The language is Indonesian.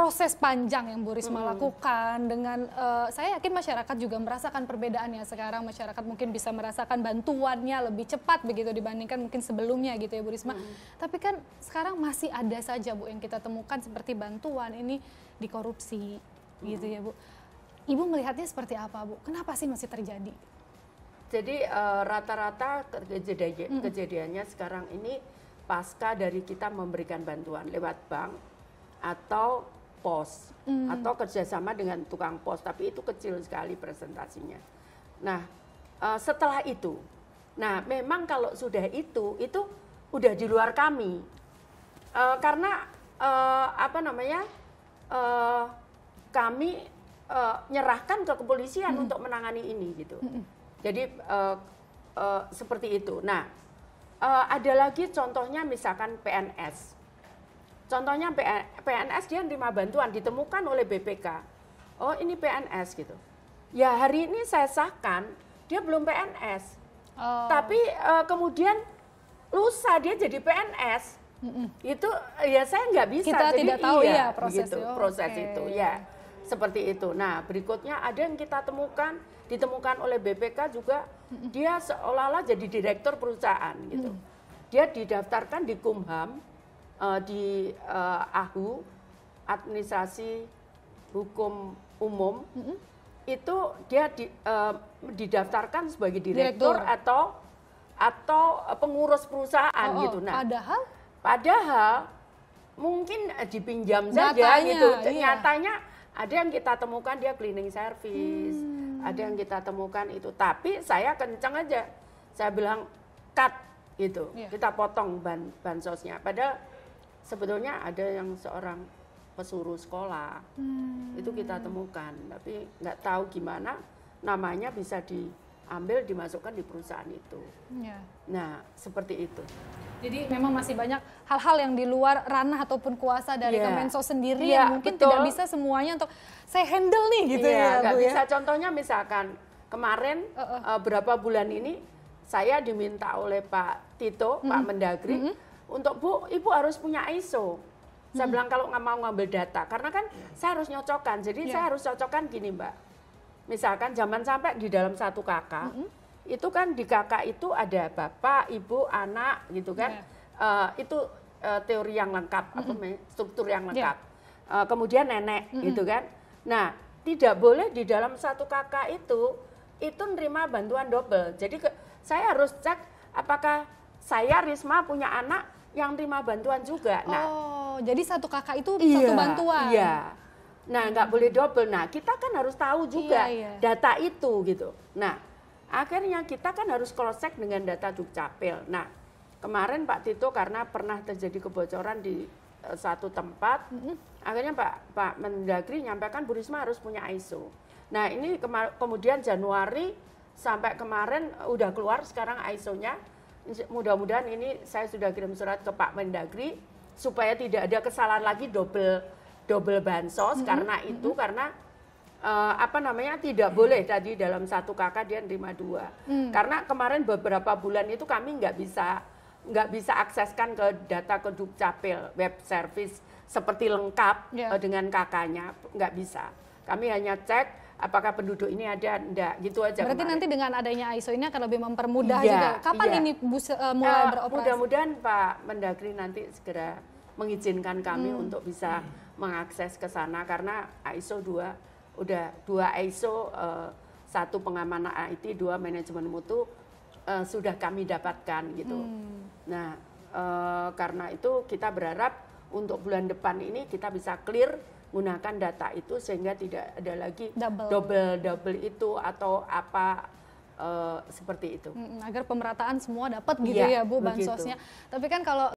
proses panjang yang Bu Risma hmm. lakukan dengan uh, saya yakin masyarakat juga merasakan perbedaannya sekarang masyarakat mungkin bisa merasakan bantuannya lebih cepat begitu dibandingkan mungkin sebelumnya gitu ya Bu Risma. Hmm. Tapi kan sekarang masih ada saja Bu yang kita temukan seperti bantuan ini dikorupsi gitu hmm. gitu ya Bu. Ibu melihatnya seperti apa Bu? Kenapa sih masih terjadi? Jadi eh, rata-rata uh, kejadian, hmm. kejadiannya sekarang ini pasca dari kita memberikan bantuan lewat bank atau pos hmm. atau kerjasama dengan tukang pos, tapi itu kecil sekali presentasinya. Nah, uh, setelah itu, nah memang kalau sudah itu, itu udah di luar kami uh, karena uh, apa namanya uh, kami uh, nyerahkan ke kepolisian hmm. untuk menangani ini gitu. Hmm. hmm. Jadi uh, uh, seperti itu. Nah, uh, ada lagi contohnya misalkan PNS Contohnya PNS dia nerima bantuan ditemukan oleh BPK. Oh ini PNS gitu. Ya hari ini saya sahkan dia belum PNS. Oh. Tapi uh, kemudian lusa dia jadi PNS. Mm-mm. Itu ya saya nggak bisa. Kita jadi, tidak tahu iya, ya proses, gitu, oh, proses okay. itu. Ya seperti itu. Nah berikutnya ada yang kita temukan ditemukan oleh BPK juga Mm-mm. dia seolah-olah jadi direktur perusahaan gitu. Mm. Dia didaftarkan di Kumham uh, di uh, AHU administrasi hukum umum mm -hmm. itu dia di, uh, didaftarkan sebagai direktur, direktur atau atau pengurus perusahaan oh, oh gitu nah padahal padahal mungkin dipinjam nyatanya, saja gitu iya. nyatanya ada yang kita temukan dia cleaning service hmm. ada yang kita temukan itu tapi saya kencang aja saya bilang cut gitu yeah. kita potong ban bansosnya padahal sebetulnya ada yang seorang pesuruh sekolah hmm. itu kita temukan tapi nggak tahu gimana namanya bisa diambil dimasukkan di perusahaan itu ya. nah seperti itu jadi memang masih banyak hal-hal yang di luar ranah ataupun kuasa dari ya. Kemensos sendiri ya, yang mungkin betul. tidak bisa semuanya untuk saya handle nih gitu ya, ya nggak ya. bisa contohnya misalkan kemarin uh -uh. Uh, berapa bulan ini saya diminta oleh Pak Tito -hmm. Pak mm-hmm. Mendagri -hmm untuk bu ibu harus punya ISO saya hmm. bilang kalau nggak mau ngambil data karena kan ya. saya harus nyocokkan jadi yeah. saya harus cocokkan gini mbak misalkan zaman sampai di dalam satu kakak -hmm. itu kan di kakak itu ada bapak ibu anak gitu kan yeah. Ya. uh, itu uh, teori yang lengkap mm -hmm. atau struktur yang ya. lengkap yeah. uh, kemudian nenek -hmm. gitu kan nah tidak boleh di dalam satu kakak itu itu nerima bantuan double jadi ke, saya harus cek apakah saya Risma punya anak yang terima bantuan juga. Nah, oh, jadi satu kakak itu iya, satu bantuan. Iya. Nah, nggak boleh double. Nah, kita kan harus tahu juga iya, iya. data itu gitu. Nah, akhirnya kita kan harus cross check dengan data Dukcapil. Nah, kemarin Pak Tito karena pernah terjadi kebocoran di uh, satu tempat, -hmm. akhirnya Pak Pak Mendagri nyampaikan Bu Risma harus punya ISO. Nah, ini kemudian Januari sampai kemarin udah keluar sekarang ISO-nya mudah-mudahan ini saya sudah kirim surat ke Pak Mendagri supaya tidak ada kesalahan lagi double double bansos mm -hmm. karena itu mm -hmm. karena uh, apa namanya tidak boleh tadi dalam satu kakak dia nerima dua mm. karena kemarin beberapa bulan itu kami nggak bisa nggak bisa akseskan ke data ke dukcapil web service seperti lengkap yeah. Ya. dengan kakaknya nggak bisa kami hanya cek apakah penduduk ini ada enggak gitu aja. Berarti kemarin. nanti dengan adanya ISO ini akan lebih mempermudah iya, juga. Kapan iya. ini bus, uh, mulai uh, beroperasi? Mudah-mudahan Pak Mendagri nanti segera mengizinkan kami hmm. untuk bisa hmm. mengakses ke sana karena ISO 2 udah dua ISO uh, eh, satu pengamanan IT, dua manajemen mutu uh, sudah kami dapatkan gitu. Hmm. Nah, uh, karena itu kita berharap untuk bulan depan ini kita bisa clear gunakan data itu sehingga tidak ada lagi double double, double itu atau apa uh, seperti itu. Agar pemerataan semua dapat gitu ya, ya Bu bansosnya. Tapi kan kalau